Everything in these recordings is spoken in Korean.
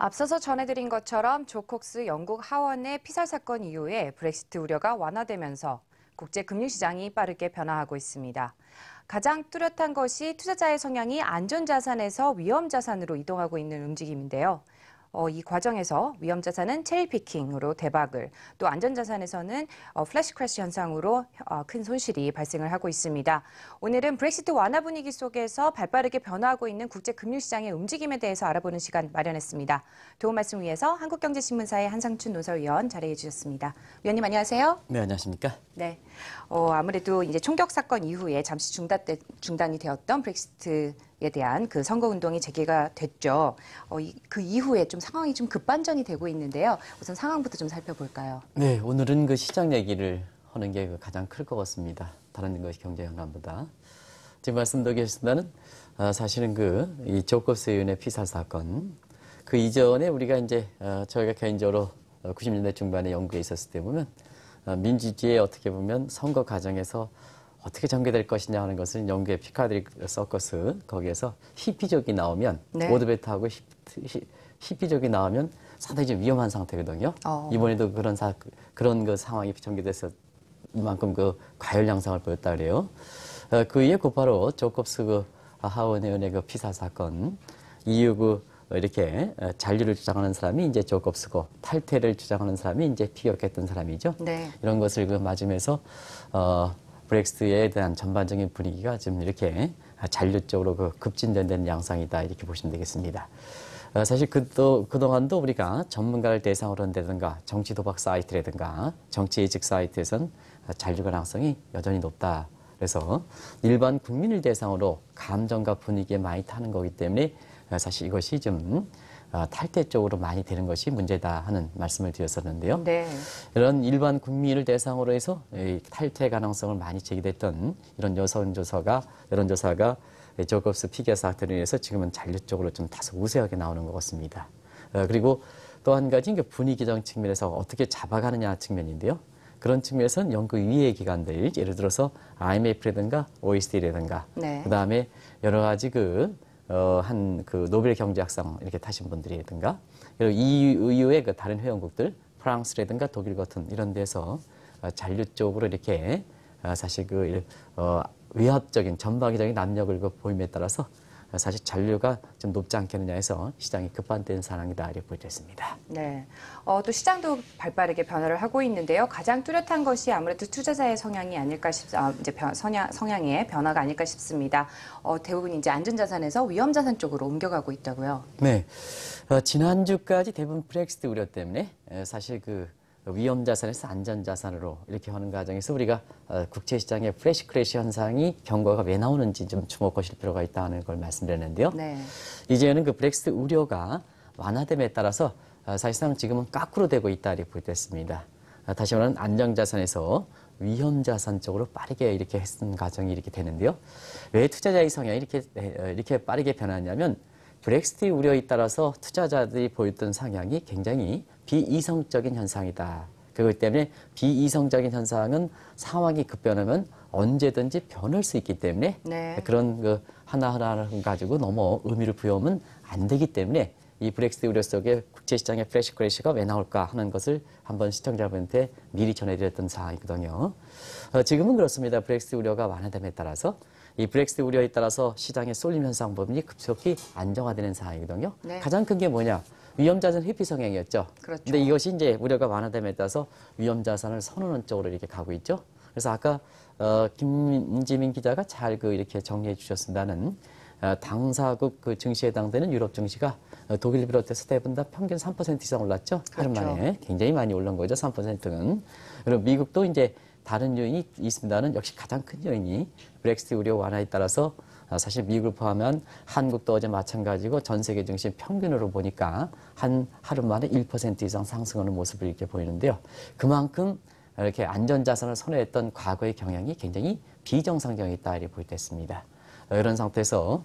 앞서서 전해드린 것처럼 조콕스 영국 하원의 피살 사건 이후에 브렉시트 우려가 완화되면서 국제 금융시장이 빠르게 변화하고 있습니다. 가장 뚜렷한 것이 투자자의 성향이 안전자산에서 위험자산으로 이동하고 있는 움직임인데요. 어, 이 과정에서 위험 자산은 체리 피킹으로 대박을 또 안전 자산에서는 어, 플래시 크래시 현상으로 어, 큰 손실이 발생을 하고 있습니다. 오늘은 브렉시트 완화 분위기 속에서 발빠르게 변화하고 있는 국제 금융 시장의 움직임에 대해서 알아보는 시간 마련했습니다. 도움 말씀 위해서 한국경제신문사의 한상춘 논설위원 자리해 주셨습니다. 위원님 안녕하세요. 네, 안녕하십니까? 네. 어, 아무래도 이제 총격 사건 이후에 잠시 중단, 중단이 되었던 브렉시트 에 대한 그 선거 운동이 재개가 됐죠. 어, 이, 그 이후에 좀 상황이 좀 급반전이 되고 있는데요. 우선 상황부터 좀 살펴볼까요? 네, 오늘은 그 시장 얘기를 하는 게 그 가장 클 것 같습니다. 다른 것이 경제 현안보다. 지금 말씀도 계신다는 어, 아, 사실은 그이 조커스 의원의 피살 사건 그 이전에 우리가 이제 어, 저희가 개인적으로 90년대 어, 중반에 연구에 있었을 때 보면 아, 민주주의에 어떻게 보면 선거 과정에서 어떻게 전개될 것이냐 하는 것은 영국의 피카드리 서커스 거기에서 히피족이 나오면 네. 워드베트하고 히피, 히피족이 나오면 상당히 좀 위험한 상태거든요. 어. 이번에도 그런 사, 그런 그 상황이 전개돼서이 만큼 그 과열 양상을 보였다 그래요. 어, 그 이에 곧바로 조콥스 그 하원 의원의 그 피사 사건 이후 그 이렇게 어, 잔류를 주장하는 사람이 이제 조겁스고 탈퇴를 주장하는 사람이 이제 피격했던 사람이죠. 네. 이런 것을 그 맞으면서 어 브렉스에 대한 전반적인 분위기가 지금 이렇게 잔류적으로 그급진된되는 양상이다 이렇게 보시면 되겠습니다. 어, 사실 그도, 그동안도 우리가 전문가를 대상으로 한다든가 정치 도박 사이트라든가 정치 예측 사이트에선 잔류 가능성이 여전히 높다. 그래서 일반 국민을 대상으로 감정과 분위기에 많이 타는 거기 때문에 사실 이것이 좀 아, 탈퇴적으로 많이 되는 것이 문제다 하는 말씀을 드렸었는데요. 네. 이런 일반 국민을 대상으로 해서 탈퇴 가능성을 많이 제기됐던 이런 여론조사가 여론조사가 조급스 피겨 사태로 인해서 지금은 잔류적으로 좀 다소 우세하게 나오는 것 같습니다. 어, 그리고 또 한 가지 분위기적 측면에서 어떻게 잡아가느냐 측면인데요. 그런 측면에서는 연구 위의 기관들, 예를 들어서 IMF라든가 OECD라든가, 네. 그 다음에 여러 가지 그 어, 한 그 노벨 경제학상 이렇게 타신 분들이든가 그리고 EU 의회 그 다른 회원국들 프랑스라든가 독일 같은 이런 데서 어, 잔류 쪽으로 이렇게 어, 사실 그 어, 외압적인 전방위적인 압력을 그 보임에 따라서 사실 잔류가 좀 높지 않겠느냐 해서 시장이 급반된 상황이다 이렇게 보여졌습니다. 네, 어, 또 시장도 발빠르게 변화를 하고 있는데요. 가장 뚜렷한 것이 아무래도 투자자의 성향이 아닐까 싶, 아, 이제 변, 성향, 성향의 변화가 아닐까 싶습니다. 어, 대부분 이제 안전자산에서 위험자산 쪽으로 옮겨가고 있다고요. 네, 어, 지난주까지 대부분 브렉시트 우려 때문에 사실 그 위험 자산에서 안전 자산으로 이렇게 하는 과정에서 우리가 어, 국제 시장의 프레시 크래시 현상이 경과가왜 나오는지 좀 주목하실 필요가 있다는 걸 말씀드렸는데요. 네. 이제는 그브렉스 우려가 완화됨에 따라서 어, 사실상 지금은 깎으로 되고 있다 이렇게 보였습니다. 어, 다시 말하면 안정 자산에서 위험 자산 쪽으로 빠르게 이렇게 했던 과정이 이렇게 되는데요. 왜 투자자의 성향이 이렇게 이렇게 빠르게 변하냐면 브렉스트 우려에 따라서 투자자들이 보였던 성향이 굉장히 비이성적인 현상이다. 그렇 때문에 비이성적인 현상은 상황이 급변하면 언제든지 변할 수 있기 때문에 네. 그런 그 하나하나를 가지고 너무 의미를 부여하면 안 되기 때문에 이 브렉시트 우려 속에 국제시장의 프레시 크래시가 왜 나올까 하는 것을 한번 시청자분한테 미리 전해드렸던 사항이거든요. 어, 지금은 그렇습니다. 브렉시트 우려가 완화됨에 따라서 이 브렉시트 우려에 따라서 시장의 쏠림 현상 범위 이 급속히 안정화되는 상황이거든요. 네. 가장 큰 게 뭐냐? 위험자산 회피 성향이었죠. 그렇죠. 근데 이것이 이제 우려가 완화됨에 따라서 위험자산을 선호하는 쪽으로 이렇게 가고 있죠. 그래서 아까 어, 김지민 기자가 잘 그 이렇게 정리해 주셨습니다는 어, 당사국 그 증시에 해당되는 유럽 증시가 어, 독일 비롯해서 대부분 다 평균 3% 이상 올랐죠. 그렇죠. 하루 만에 굉장히 많이 올른 거죠. 3%는. 그리고 미국도 이제 다른 요인이 있습니다는 역시 가장 큰 요인이 브렉시트 우려 완화에 따라서 아, 사실 미국을 포함한 한국도 어제 마찬가지고 전 세계 증시 평균으로 보니까 한 하루 만에 1% 이상 상승하는 모습을 이렇게 보이는데요. 그만큼 이렇게 안전자산을 선호했던 과거의 경향이 굉장히 비정상적이다 이렇게 볼때 있습니다. 이런 상태에서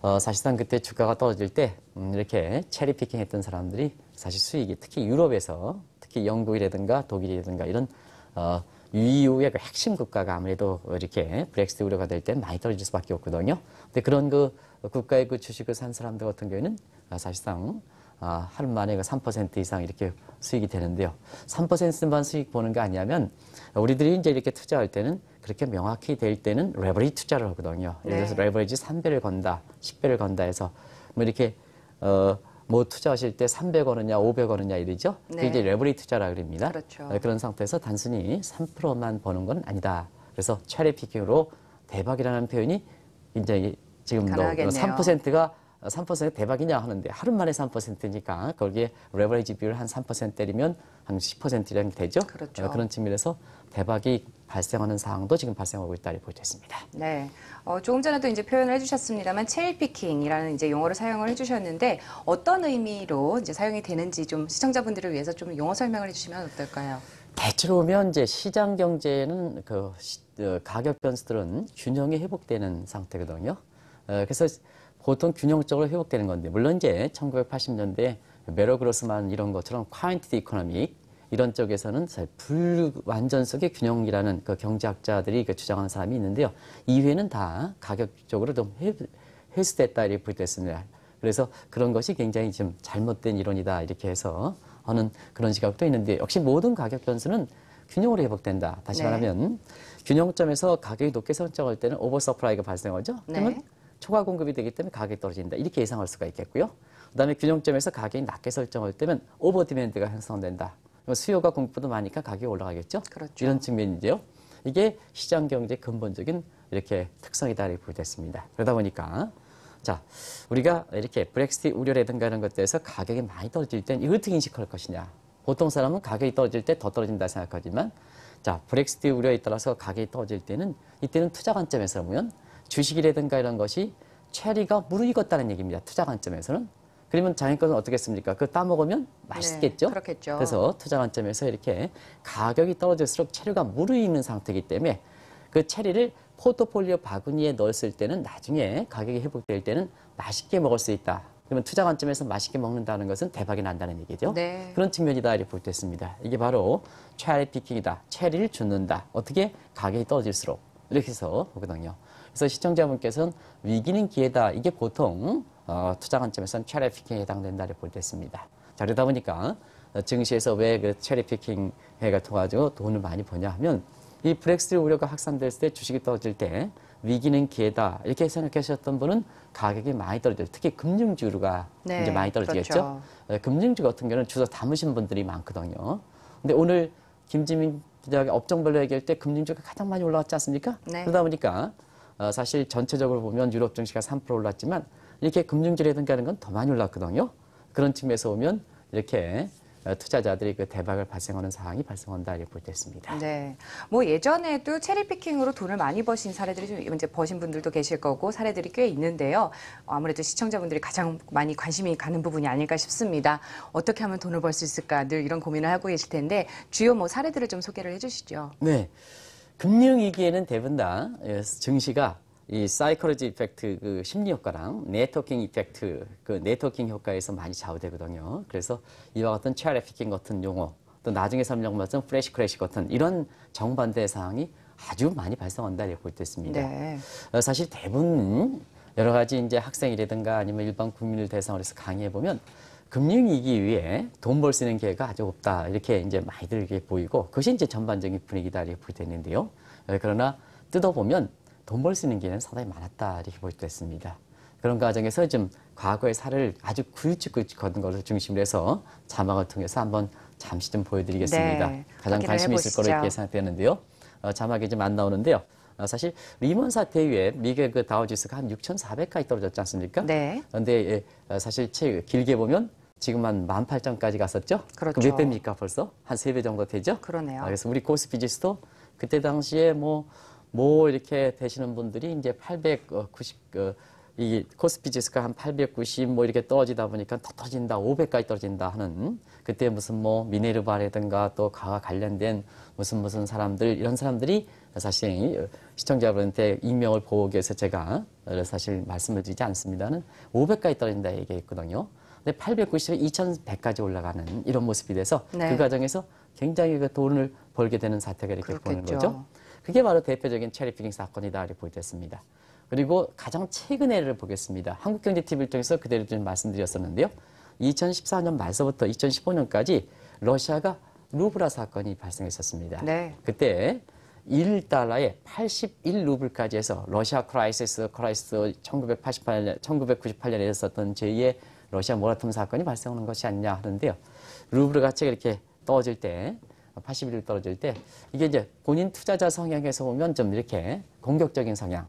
어, 사실상 그때 주가가 떨어질 때 음, 이렇게 체리 피킹했던 사람들이 사실 수익이 특히 유럽에서 특히 영국이라든가 독일이라든가 이런 어, 이후에 그 핵심 국가가 아무래도 이렇게 브렉시트 우려가 될 때 많이 떨어질 수밖에 없거든요. 근데 그런 그 국가의 그 주식을 산 사람들 같은 경우에는 아, 사실상 아, 하루 만에 3% 그 이상 이렇게 수익이 되는데요. 3%만 수익 보는 게 아니냐면 우리들이 이제 이렇게 투자할 때는 그렇게 명확히 될 때는 레버리지 투자를 하거든요. 예를 들어서 네. 레버리지 3배를 건다, 10배를 건다 해서 뭐 이렇게 어뭐 투자하실 때 300원이냐 500원이냐 이러죠. 네. 이제 레버리 투자라 그럽니다. 그렇죠. 네, 그런 상태에서 단순히 3%만 버는 건 아니다. 그래서 체리 피킹으로 대박이라는 표현이 굉장히 지금도 뭐 가능하겠네요. 3%가 3% 대박이냐 하는데 하루 만에 3%니까 거기에 레버리지 비율 한3% 때리면 한 10%량 되죠. 그렇죠. 네, 그런 측면에서 대박이 발생하는 상황도 지금 발생하고 있다고 보수 있습니다. 네. 어, 조금 전에도 이제 표현을 해주셨습니다만 체일 피킹이라는 이제 용어를 사용을 해주셨는데 어떤 의미로 이제 사용이 되는지 좀 시청자분들을 위해서 좀 용어 설명을 해주시면 어떨까요? 대체로 보면 이제 시장 경제는그 시, 어, 가격 변수들은 균형이 회복되는 상태거든요. 어, 그래서 보통 균형적으로 회복되는 건데 물론 이제 1980년대 메로 그로스만 이런 것처럼 콰인티티 이코노믹 이런 쪽에서는 잘 불완전성의 균형이라는 그 경제학자들이 그 주장하는 사람이 있는데요. 이회는 다 가격적으로 좀 회수됐다 이렇게 볼때 있습니다. 그래서 그런 것이 굉장히 지금 잘못된 이론이다 이렇게 해서 하는 그런 시각도 있는데 역시 모든 가격 변수는 균형으로 회복된다. 다시 네. 말하면 균형점에서 가격이 높게 설정할 때는 오버서프라이가 발생하죠. 네. 그러면 네. 초과 공급이 되기 때문에 가격이 떨어진다. 이렇게 예상할 수가 있겠고요. 그다음에 균형점에서 가격이 낮게 설정할 때면 오버 디맨드가 형성된다. 수요가 공급보다 많으니까 가격이 올라가겠죠. 그렇죠. 이런 측면인데요. 이게 시장 경제 근본적인 이렇게 특성이다 이렇게 보여습니다 그러다 보니까 자 우리가 이렇게 브렉시트 우려라든가 이런 것들에서 가격이 많이 떨어질 땐 어떻게 인식할 것이냐. 보통 사람은 가격이 떨어질 때 더 떨어진다 생각하지만 자 브렉시트 우려에 따라서 가격이 떨어질 때는 이때는 투자 관점에서 보면 주식이라든가 이런 것이 체리가 무르익었다는 얘기입니다. 투자 관점에서는 그러면 장인 것은 어떻겠습니까? 그 따먹으면 네, 맛있겠죠? 네, 그렇겠죠. 그래서 투자 관점에서 이렇게 가격이 떨어질수록 체류가 무르익는 상태이기 때문에 그 체리를 포트폴리오 바구니에 넣었을 때는 나중에 가격이 회복될 때는 맛있게 먹을 수 있다. 그러면 투자 관점에서 맛있게 먹는다는 것은 대박이 난다는 얘기죠. 네. 그런 측면이다 이렇게 볼수 있습니다. 이게 바로 체리 피킹이다. 체리를 줍는다. 어떻게 가격이 떨어질수록 이렇게 해서 보거든요. 그래서 시청자분께서는 위기는 기회다. 이게 보통 어, 투자 관점에서는 체리피킹에 해당된다고 볼때 있습니다. 자, 그러다 보니까 어, 증시에서 왜그 체리피킹 해가 통해가 돈을 많이 버냐 하면 이 브렉스 우려가 확산됐을 때 주식이 떨어질 때 위기는 기회다 이렇게 생각하셨던 분은 가격이 많이 떨어져요. 특히 금융주가 류 네, 이제 많이 떨어지겠죠. 그렇죠. 어, 금융주 같은 경우는 주서 담으신 분들이 많거든요. 근데 오늘 김지민 기자가 업종별로 얘기할 때 금융주가 가장 많이 올라왔지 않습니까? 네. 그러다 보니까 어, 사실 전체적으로 보면 유럽 증시가 3% 올랐지만 이렇게 금융지라든가 하는 건 더 많이 올랐거든요. 그런 측면에서 보면 이렇게 어, 투자자들이 그 대박을 발생하는 상황이 발생한다 이렇게 볼수 있습니다. 네, 뭐 예전에도 체리피킹으로 돈을 많이 버신 사례들이 좀 이제 버신 분들도 계실 거고 사례들이 꽤 있는데요. 아무래도 시청자분들이 가장 많이 관심이 가는 부분이 아닐까 싶습니다. 어떻게 하면 돈을 벌 수 있을까 늘 이런 고민을 하고 계실 텐데 주요 뭐 사례들을 좀 소개를 해주시죠. 네, 금융위기에는 대부분 다 예, 증시가 이 사이코로지 이펙트 그 심리 효과랑 네트워킹 이펙트 그 네트워킹 효과에서 많이 좌우되거든요. 그래서 이와 같은 트래피킹 같은 용어 또 나중에 설명받은 프레시 크래시 같은 이런 정반대 사항이 아주 많이 발생한다 이렇게 볼수 있습니다. 네. 어, 사실 대부분 여러 가지 이제 학생이라든가 아니면 일반 국민을 대상으로 해서 강의해 보면 금융 위기 위에 돈벌 쓰는 기회가 아주 없다 이렇게 이제 많이들 이렇게 보이고 그것이 이제 전반적인 분위기다 이렇게 볼수 있는데요. 어, 그러나 뜯어보면 돈벌수 있는 기회는 상당히 많았다 이렇게 볼수 있습니다. 그런 과정에서 좀 과거의 사를 아주 굵직굵직 걷은 것을 중심으로 해서 자막을 통해서 한번 잠시 좀 보여드리겠습니다. 네, 가장 관심 이 있을 거로 이렇게 생각되는데요. 어, 자막이 좀 안 나오는데요. 어, 사실 리먼 사태 이후에 미국의 그 다우지수가 한 6,400까지 떨어졌지 않습니까? 네. 그런데 예, 어, 사실 채, 길게 보면 지금 한 18,000까지 갔었죠? 그렇죠. 몇 배입니까 벌써? 한 세 배 정도 되죠? 그러네요. 아, 그래서 우리 고스피지수도 그때 당시에 뭐뭐 이렇게 되시는 분들이 이제 890, 그, 어, 어, 이 코스피 지수가 한 890 뭐 이렇게 떨어지다 보니까 더 떨어진다, 500까지 떨어진다 하는 그때 무슨 뭐 미네르바라든가 또 가와 관련된 무슨 무슨 사람들 이런 사람들이 사실 시청자분한테 익명을 보호하기 위해서 제가 사실 말씀을 드리지 않습니다는 500까지 떨어진다 얘기했거든요. 근데 890에서 2100까지 올라가는 이런 모습이 돼서 그 네. 그 과정에서 굉장히 그 돈을 벌게 되는 사태가 이렇게 그렇겠죠. 보는 거죠. 그게 바로 대표적인 체리피킹 사건이다 이렇게 볼수 있습니다. 그리고 가장 최근해를 보겠습니다. 한국경제TV를 통해서 그대로 좀 말씀드렸었는데요. 2014년 말서부터 2015년까지 러시아가 루브라 사건이 발생했었습니다. 네. 그때 1달러에 81루블까지 해서 러시아 크라이시스 크라이시스 1988년 1998년에 있었던 제2의 러시아 모라툼 사건이 발생하는 것이 아니냐 하는데요. 루블 가치가 이렇게 떨어질 때 81일 떨어질 때 이게 이제 본인 투자자 성향에서 보면 좀 이렇게 공격적인 성향.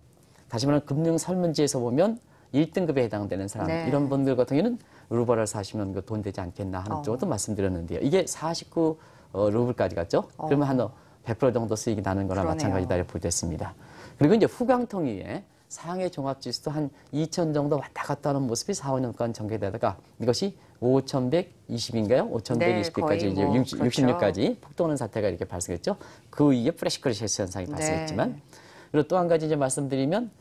다시 말하면 금융 설문지에서 보면 1등급에 해당되는 사람 네. 이런 분들 같은 경우는 루버를 사시면 그 돈 되지 않겠나 하는 어. 쪽도 말씀드렸는데요. 이게 49 어, 루블까지 갔죠. 어. 그러면 한 100% 어, 정도 수익이 나는 거나 그러네요. 마찬가지다 이렇게 보겠습니다. 그리고 이제 후광통 위에 상해 종합지수도 한 2천 정도 왔다 갔다 하는 모습이 4, 5년간 전개되다가 이것이 5,120인가요? 5,120개까지 네, 이제 뭐 60, 그렇죠. 까지 폭등하는 사태가 이렇게 발생했죠. 그이후에 프레시크리셔스 현상이 네. 발생했지만 그리고 또 한 가지 이제 말씀드리면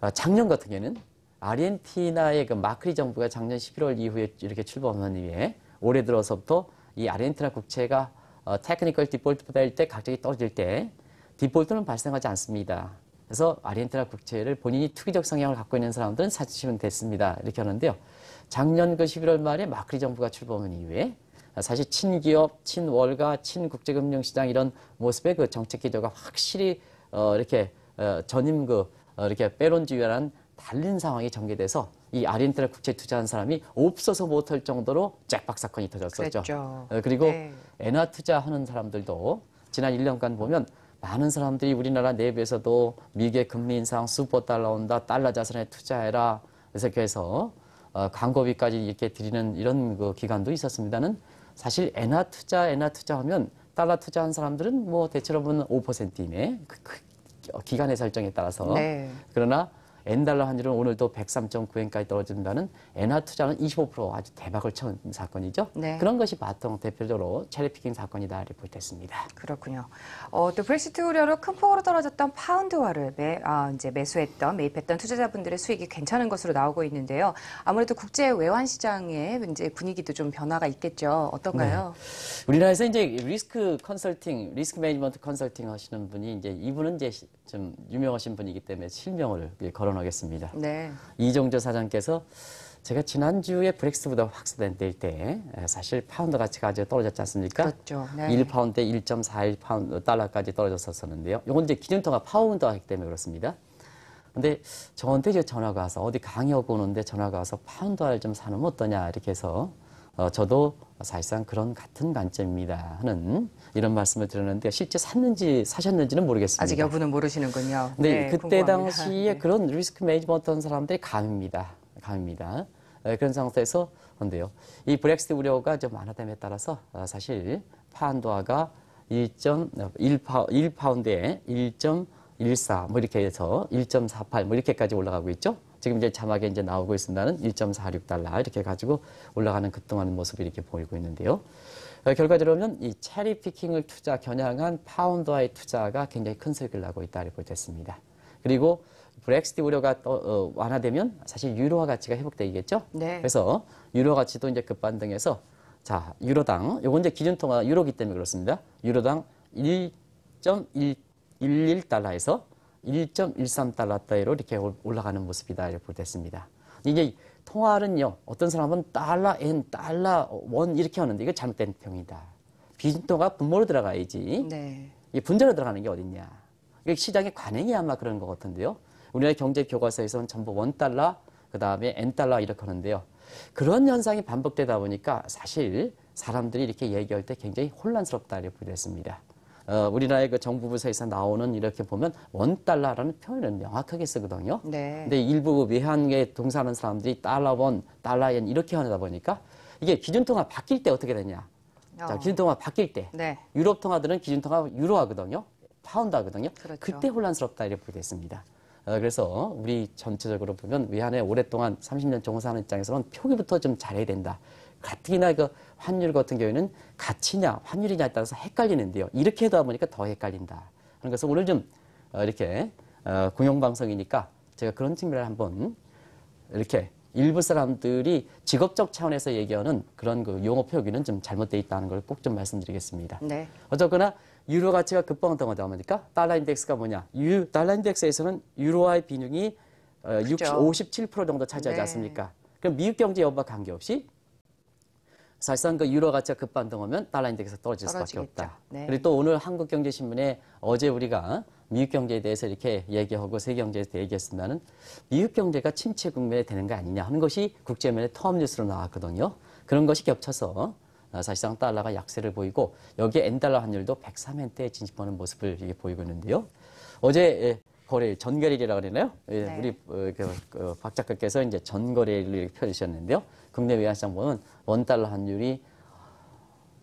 아, 작년 같은 경우는 아르헨티나의 그 마크리 정부가 작년 11월 이후에 이렇게 출범한 이후에 올해 들어서부터 이 아르헨티나 국채가 어, 테크니컬 디폴트 보다 될때 갑자기 떨어질 때 디폴트는 발생하지 않습니다. 그래서 아르헨티나 국채를 본인이 투기적 성향을 갖고 있는 사람들은 사주시면 됐습니다. 이렇게 하는데요. 작년 그 11월 말에 마크리 정부가 출범한 이후에 사실 친기업, 친월가, 친국제금융시장 이런 모습의 그 정책 기조가 확실히 어, 이렇게 어, 전임 그 어, 이렇게 빼론주위와는 달린 상황이 전개돼서 이 아르헨티나 국채 투자한 사람이 없어서 못할 정도로 잭박 사건이 터졌었죠. 그랬죠. 어, 그리고 네. 엔화 투자하는 사람들도 지난 1년간 보면 많은 사람들이 우리나라 내부에서도 미국의 금리 인상 수퍼 달러 온다 달러 자산에 투자해라 그래서 어, 광고비까지 이렇게 드리는 이런 그 기간도 있었습니다는 사실 엔화 투자 엔화 투자하면 달러 투자한 사람들은 뭐 대체로 보면 5% 이내 그, 그 기간의 설정에 따라서 네. 그러나 엔달러 환율은 오늘도 103.9엔까지 떨어진다는 엔화 투자는 25% 아주 대박을 친 사건이죠. 네. 그런 것이 바통 대표적으로 체리피킹 사건이다 리포트했습니다. 그렇군요. 어, 또 브렉시트 우려로 큰 폭으로 떨어졌던 파운드화를 매, 아, 이제 매수했던 매입했던 투자자분들의 수익이 괜찮은 것으로 나오고 있는데요. 아무래도 국제 외환 시장의 이제 분위기도 좀 변화가 있겠죠. 어떤가요? 네. 우리나라에서 이제 리스크 컨설팅, 리스크 매니지먼트 컨설팅 하시는 분이 이제 이분은 이제 좀 유명하신 분이기 때문에 실명을 걸어 거론하겠습니다. 네. 이정조 사장께서 제가 지난주에 브렉스보다 확산된 때 사실 파운드 가치가 아주 떨어졌지 않습니까? 그렇죠. 네. 1파운드 때 1.41파운드 달러까지 떨어졌었는데요. 이건 이제 기준통화 파운드하기 때문에 그렇습니다. 근데 저한테 이제 전화가 와서 어디 강의하고 오는데 전화가 와서 파운드를 좀 사놓으면 어떠냐 이렇게 해서 어, 저도 사실상 그런 같은 관점입니다 하는 이런 말씀을 들었는데 실제 샀는지 사셨는지는 모르겠습니다. 아직 여부는 모르시는군요. 네, 네 그때 궁금합니다. 당시에 네. 그런 리스크 매니지먼트 사람들이 감입니다. 감입니다. 네, 그런 상태에서 근데요. 이 브렉시트 우려가 좀 많아됨에 따라서 아, 사실 파운드화가 1.1파운드에 1.14뭐 이렇게 해서 1.48뭐 이렇게까지 올라가고 있죠. 지금 이제 자막에 이제 나오고 있습니다는 1.46달러 이렇게 가지고 올라가는 급등하는 모습이 이렇게 보이고 있는데요. 어, 결과적으로는 이 체리 피킹을 투자 겨냥한 파운드화의 투자가 굉장히 큰 수익을 나고 있다 이렇게 됐습니다. 그리고 브렉시티 우려가 또 어, 완화되면 사실 유로화 가치가 회복되겠죠. 네. 그래서 유로 가치도 이제 급반등해서 자 유로당 요건 이제 기준 통화 유로기 때문에 그렇습니다. 유로당 1.11달러에서 1.13달러 따위로 이렇게 올라가는 모습이다 이렇게 됐습니다. 이게 통화는요 어떤 사람은 달러 엔 달러 원 이렇게 하는데 이거 잘못된 평이다. 비진통과 분모로 들어가야지. 네. 이 분자로 들어가는 게 어딨냐. 이게 시장의 관행이 아마 그런 것 같은데요. 우리나라 경제 교과서에서는 전부 원 달러, 그 다음에 엔 달러 이렇게 하는데요. 그런 현상이 반복되다 보니까 사실 사람들이 이렇게 얘기할 때 굉장히 혼란스럽다 이렇게 보게 됐습니다. 어, 우리나라의 그 정부 부서에서 나오는 이렇게 보면 원달러라는 표현을 명확하게 쓰거든요. 네. 근데 일부 그 외환계 동사하는 사람들이 달러원, 달러엔 이렇게 하다 보니까 이게 기준통화 바뀔 때 어떻게 되냐. 어. 자, 기준통화 바뀔 때 네. 유럽 통화들은 기준통화 유로하거든요. 파운드하거든요. 그렇죠. 그때 혼란스럽다 이렇게 보게 됐습니다. 어, 그래서 우리 전체적으로 보면 외환에 오랫동안 30년 종사하는 입장에서는 표기부터 좀 잘해야 된다. 가뜩이나 그 환율 같은 경우에는 가치냐 환율이냐에 따라서 헷갈리는데요. 이렇게 하다 보니까 더 헷갈린다. 그래서 오늘 좀 어, 이렇게 어, 공영방송이니까 제가 그런 측면을 한번 이렇게 일부 사람들이 직업적 차원에서 얘기하는 그런 그 용어 표기는 좀 잘못돼 있다는 걸 꼭 좀 말씀드리겠습니다. 네. 어쨌거나 유로 가치가 급방하다 보니까 달러 인덱스가 뭐냐? 유 달러 인덱스에서는 유로와의 비중이 어, 그렇죠. 60, 57% 정도 차지하지 네. 않습니까? 그럼 미국 경제 여부와 관계없이 사실상 그 유로 가치가 급반등 하면 달러 인덱스가 떨어질 수밖에 없다. 네. 그리고 또 오늘 한국경제신문에 어제 우리가 미국 경제에 대해서 이렇게 얘기하고 세계 경제에 대해 얘기했으면은 미국 경제가 침체 국면에 되는 거 아니냐 하는 것이 국제면의 텀 뉴스로 나왔거든요. 그런 것이 겹쳐서 어, 사실상 달러가 약세를 보이고 여기에 엔달러 환율도 103엔대에 진입하는 모습을 이게 보이고 있는데요. 어제 예, 거래일 전결일이라고 그러나요? 예, 네. 우리 어, 그, 그, 박 작가께서 이제 전거래일로 이렇게 펴주셨는데요. 국내 외환시장 보면 원달러 환율이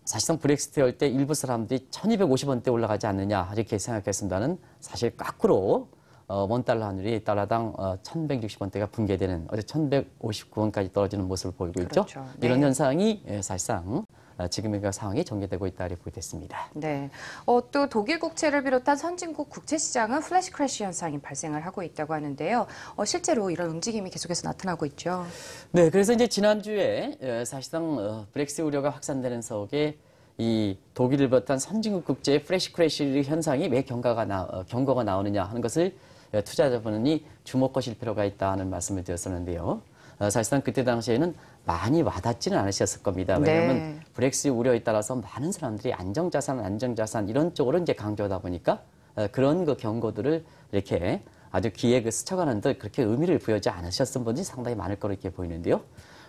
사실상 브렉시트 할 때 일부 사람들이 1250원대 올라가지 않느냐 이렇게 생각했습니다는 사실 깎으로 어, 원달러 환율이 달러당 1,160원대가 어, 붕괴되는 어제 1,159원까지 떨어지는 모습을 보이고 그렇죠. 있죠. 네. 이런 현상이 예, 사실상 어, 지금의 상황이 전개되고 있다 고보게 됐습니다. 네. 어, 또 독일 국채를 비롯한 선진국 국채 시장은 플래시 크래시 현상이 발생을 하고 있다고 하는데요. 어, 실제로 이런 움직임이 계속해서 나타나고 있죠. 네. 그래서 이제 지난주에 예, 사실상 브렉시 우려가 확산되는 속에 이 독일을 비롯한 선진국 국제의 플래시 크래시 현상이 왜 경과가 나, 경고가 나오느냐 하는 것을 예, 투자자분이 주목하실 필요가 있다는 말씀을 드렸었는데요. 어, 사실상 그때 당시에는 많이 와닿지는 않으셨을 겁니다. 왜냐하면 네. 브렉시 우려에 따라서 많은 사람들이 안정자산, 안정자산 이런 쪽으로 이제 강조하다 보니까 어, 그런 그 경고들을 이렇게 아주 기에 그 스쳐가는 듯 그렇게 의미를 부여하지 않으셨던 분이 상당히 많을 거로 이렇게 보이는데요.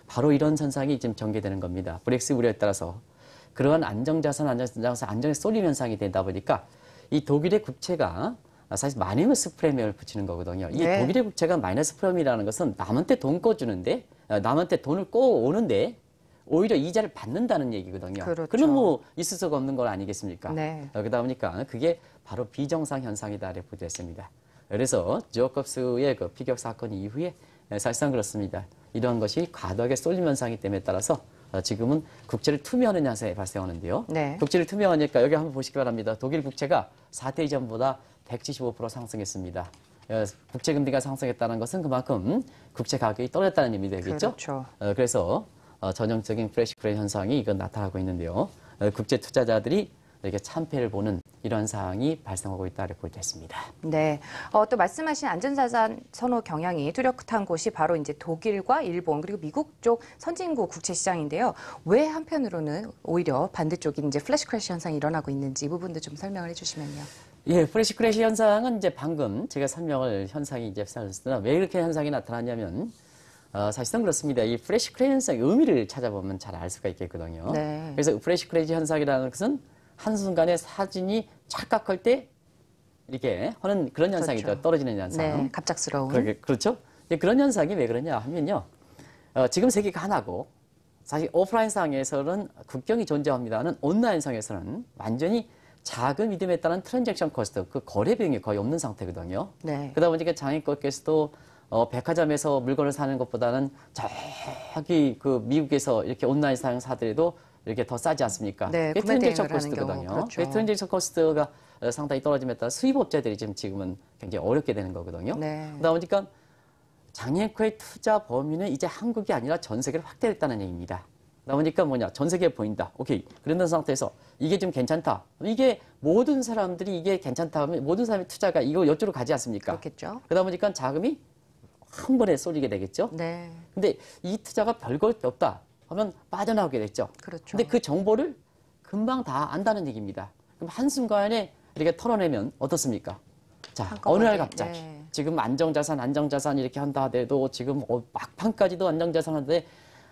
바로 이런 현상이 지금 전개되는 겁니다. 브렉시 우려에 따라서 그러한 안정자산, 안정자산, 안정의 쏠림 현상이 되다 보니까 이 독일의 국채가 아, 사실 마이너스 프레미엄을 붙이는 거거든요. 이 네. 독일의 국채가 마이너스 프레미라는 것은 남한테 돈 꺼주는데 아, 남한테 돈을 꼬오는데 오히려 이자를 받는다는 얘기거든요. 그렇죠. 그럼 뭐 있을 수가 없는 건 아니겠습니까? 네. 아, 그러다 보니까 그게 바로 비정상 현상이다 라고 보도했습니다. 그래서 조커스의 그 피격 사건 이후에 사실상 그렇습니다. 이러한 것이 과도하게 쏠림 현상이 때문에 따라서 지금은 국채를 투명하는 현상이 발생하는데요. 네. 국채를 투명하니까 여기 한번 보시기 바랍니다. 독일 국채가 사태 이전보다 175% 상승했습니다. 어, 국채 금리가 상승했다는 것은 그만큼 국제 가격이 떨어졌다는 의미 되겠죠. 그렇죠. 어, 그래서 어, 전형적인 프레시 크레 현상이 이건 나타나고 있는데요. 국제 투자자들이 이렇게 참패를 보는 이런 상황이 발생하고 있다고 볼수 있습니다. 네, 어, 또 말씀하신 안전자산 선호 경향이 뚜렷한 곳이 바로 이제 독일과 일본 그리고 미국 쪽 선진국 국채 시장인데요. 왜 한편으로는 오히려 반대쪽인 이제 플래시 크래시 현상이 일어나고 있는지 이 부분도 좀 설명을 해주시면요. 예, 프레시 크래시 현상은 이제 방금 제가 설명을 현상이 이제 설명했으나 왜 이렇게 현상이 나타나냐면 어, 사실상 그렇습니다. 이 프레시 크래시 현상 의미를 의 찾아보면 잘 알 수가 있겠거든요. 네. 그래서 프레시 크래시 현상이라는 것은 한순간에 사진이 착각할 때 이렇게 하는 그런 그렇죠. 현상이 네, 그렇죠. 떨어지는 현상. 네, 갑작스러운. 그러, 그렇죠. 그런 현상이 왜 그러냐 하면요. 어, 지금 세계가 하나고 사실 오프라인 상에서는 국경이 존재합니다는 온라인 상에서는 완전히 작은 믿음에 따른 트랜잭션 코스트그 거래 비용이 거의 없는 상태거든요. 네. 그러다 보니까 장인께서도 어, 백화점에서 물건을 사는 것보다는 저기 그 미국에서 이렇게 온라인 사용 사들이도 이렇게 더 싸지 않습니까? 네, 그게 트랜잭션 코스트거든요. 그렇죠. 트랜잭션 코스트가 어, 상당히 떨어짐에 따라 수입업자들이 지금 지금은 굉장히 어렵게 되는 거거든요. 네. 그러다 보니까 장애인코의 투자 범위는 이제 한국이 아니라 전 세계를 확대했다는 얘기입니다. 나오니까 뭐냐 전 세계에 보인다 오케이 그런 상태에서 이게 좀 괜찮다 이게 모든 사람들이 이게 괜찮다 하면 모든 사람의 투자가 이거 여쪽으로 가지 않습니까 그렇겠죠 그러다 보니까 자금이 한 번에 쏠리게 되겠죠 네 근데 이 투자가 별거 없다 하면 빠져나오게 됐죠 그렇죠 근데 그 정보를 금방 다 안다는 얘기입니다 그럼 한순간에 이렇게 털어내면 어떻습니까 자 어느 날 갑자기 네. 지금 안정자산 안정자산 이렇게 한다 하더라도 지금 어, 막판까지도 안정자산 하는데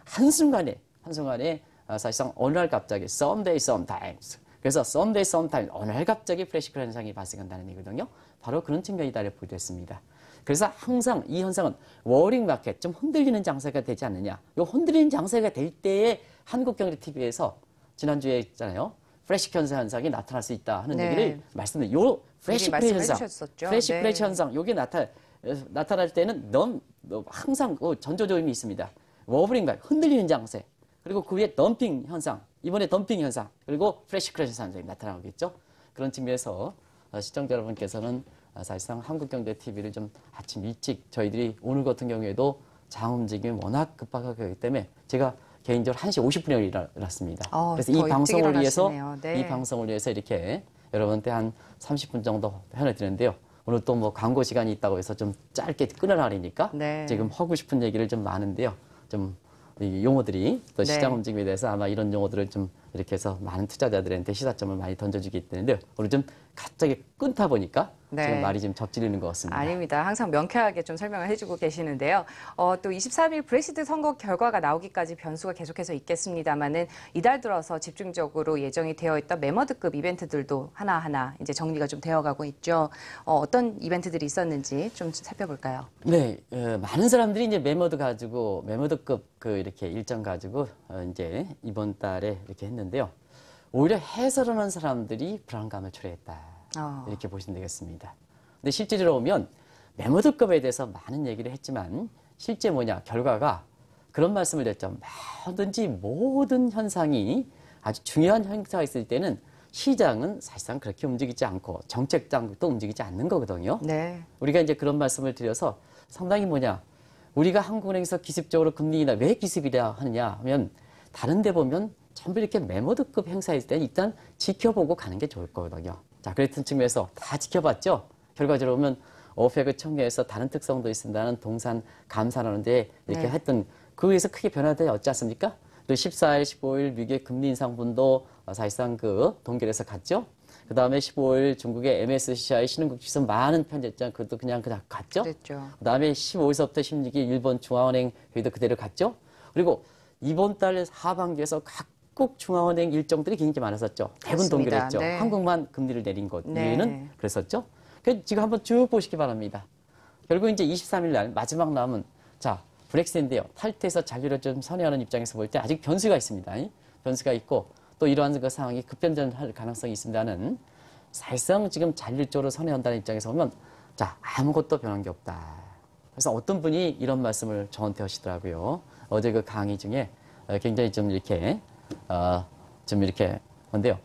한순간에 한순간에 어, 사실상 어느 날 갑자기 someday sometimes 그래서 someday sometimes 어느 날 갑자기 플래시크라는 현상이 발생한다는 얘기거든요. 바로 그런 측면이 달려 보도했습니다. 그래서 항상 이 현상은 워링 마켓 좀 흔들리는 장세가 되지 않느냐. 이 흔들리는 장세가 될 때에 한국경제TV에서 지난주에 있잖아요. 프레시 현상 현상이 나타날 수 있다 하는 네. 얘기를 말씀드린 요 프레시 플레이 현상, 프레시 네. 플레이 현상 요게 나타 어, 나타날 때는 넌 항상 어, 전조조임이 있습니다. 워브링 발 흔들리는 장세 그리고 그 위에 덤핑 현상, 이번에 덤핑 현상, 그리고 프레시 크래시 현상이 나타나겠죠. 그런 측면에서 어, 시청자 여러분께서는 어, 사실상 한국경제TV를 좀 아침 일찍 저희들이 오늘 같은 경우에도 장 움직임이 워낙 급박하기 때문에 제가 개인적으로 1시 50분에 일어났습니다. 어, 그래서 이 방송을 위해서 네. 이 방송을 위해서 이렇게 여러분한테 한 30분 정도 편해 드는데요. 오늘 또 뭐 광고 시간이 있다고 해서 좀 짧게 끊어나리니까 네. 지금 하고 싶은 얘기를 좀 많은데요. 좀이 용어들이 또 네. 시장 네. 움직임에 대해서 아마 이런 용어들을 좀 이렇게 해서 많은 투자자들한테 시사점을 많이 던져주기 때문에 오늘 좀 갑자기 끊다 보니까 네. 지금 말이 좀적지리는것 같습니다. 아닙니다. 항상 명쾌하게 좀 설명을 해주고 계시는데요. 어, 또 23일 브렉시트 선거 결과가 나오기까지 변수가 계속해서 있겠습니다만은 이달 들어서 집중적으로 예정이 되어 있던 메머드급 이벤트들도 하나하나 이제 정리가 좀 되어가고 있죠. 어, 떤 이벤트들이 있었는지 좀 살펴볼까요? 네, 어, 많은 사람들이 이제 메머드 가지고 메머드급 그 이렇게 일정 가지고 어, 이제 이번 달에 이렇게 했는데요. 오히려 해설하는 사람들이 불안감을 초래했다. 어. 이렇게 보시면 되겠습니다. 근데 실제로 보면 메모드급에 대해서 많은 얘기를 했지만 실제 뭐냐 결과가 그런 말씀을 드렸죠. 뭐든지 모든 현상이 아주 중요한 현상이 있을 때는 시장은 사실상 그렇게 움직이지 않고 정책 장국도 움직이지 않는 거거든요. 네. 우리가 이제 그런 말씀을 드려서 상당히 뭐냐 우리가 한국은행에서 기습적으로 금리나 왜 기습이라 하느냐 하면 다른 데 보면 전부 이렇게 메모드급 행사일 때는 일단 지켜보고 가는 게 좋을 거거든요. 자, 그랬던 측면에서 다 지켜봤죠. 결과적으로 보면 오펙의 청해에서 다른 특성도 있습니다는 동산 감산하는데 이렇게 네. 했던 그에서 크게 변화되었지 않습니까? 그 14일, 15일 미국의 금리 인상분도 사실상 그 동결해서 갔죠. 그 다음에 15일 중국의 MSCI 신흥국 지수 많은 편제장 그것도 그냥 그냥 갔죠. 그죠 그다음에 15일서부터 16일 일본 중앙은행 회의도 그대로 갔죠. 그리고 이번 달 하반기에서 각 각국 중앙은행 일정들이 굉장히 많았었죠. 대부분 맞습니다. 동결했죠. 네. 한국만 금리를 내린 것이유에는 네. 그랬었죠. 그 지금 한번 쭉 보시기 바랍니다. 결국 이제 23일 날 마지막 남은 자브렉시인데요 탈퇴에서 자류를좀 선회하는 입장에서 볼 때 아직 변수가 있습니다. 변수가 있고 또 이러한 그 상황이 급변전할 가능성이 있습니다는 사실상 지금 잔류 쪽으로 선회한다는 입장에서 보면 자 아무것도 변한 게 없다. 그래서 어떤 분이 이런 말씀을 저한테 하시더라고요. 어제 그 강의 중에 어, 굉장히 좀 이렇게 어, 좀 이렇게 건데요.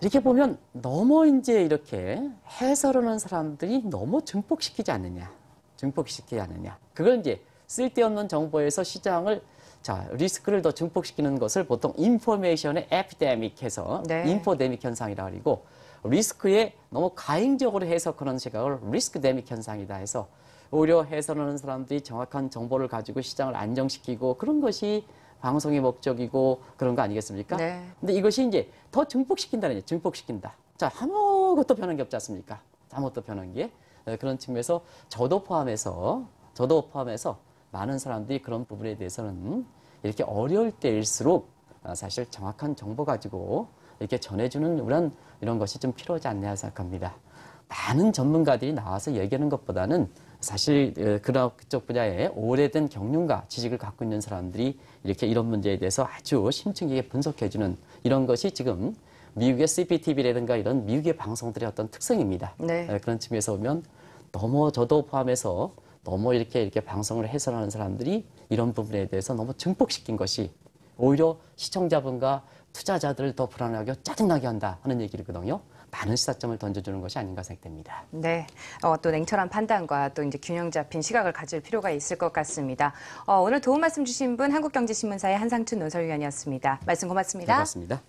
이렇게 보면 너무 이제 이렇게 해설하는 사람들이 너무 증폭시키지 않느냐, 증폭시키지 않느냐. 그걸 이제 쓸데없는 정보에서 시장을 자 리스크를 더 증폭시키는 것을 보통 인포메이션의 에피데믹해서 네. 인포데믹 현상이라 그리고 리스크에 너무 가행적으로 해석하는 시각을 리스크데믹 현상이다 해서 오히려 해설하는 사람들이 정확한 정보를 가지고 시장을 안정시키고 그런 것이 방송의 목적이고 그런 거 아니겠습니까? 네. 근데 이것이 이제 더 증폭시킨다는 얘기, 증폭시킨다. 자, 아무것도 변한 게 없지 않습니까? 아무것도 변한 게. 어, 그런 측면에서 저도 포함해서, 저도 포함해서 많은 사람들이 그런 부분에 대해서는 이렇게 어려울 때일수록 아, 사실 정확한 정보 가지고 이렇게 전해주는 이런, 이런 것이 좀 필요하지 않냐 생각합니다. 많은 전문가들이 나와서 얘기하는 것보다는 사실 어, 그쪽 분야에 오래된 경륜과 지식을 갖고 있는 사람들이 이렇게 이런 문제에 대해서 아주 심층 있게 분석해주는 이런 것이 지금 미국의 CCTV라든가 이런 미국의 방송들의 어떤 특성입니다. 네. 어, 그런 측면에서 보면 너무 저도 포함해서 너무 이렇게 이렇게 방송을 해설하는 사람들이 이런 부분에 대해서 너무 증폭시킨 것이 오히려 시청자분과 투자자들을 더 불안하게 짜증나게 한다 하는 얘기거든요. 많은 시사점을 던져주는 것이 아닌가 생각됩니다. 네, 어, 또 냉철한 판단과 또 이제 균형 잡힌 시각을 가질 필요가 있을 것 같습니다. 어, 오늘 도움 말씀 주신 분 한국경제신문사의 한상춘 논설위원이었습니다. 말씀 고맙습니다. 네, 고맙습니다.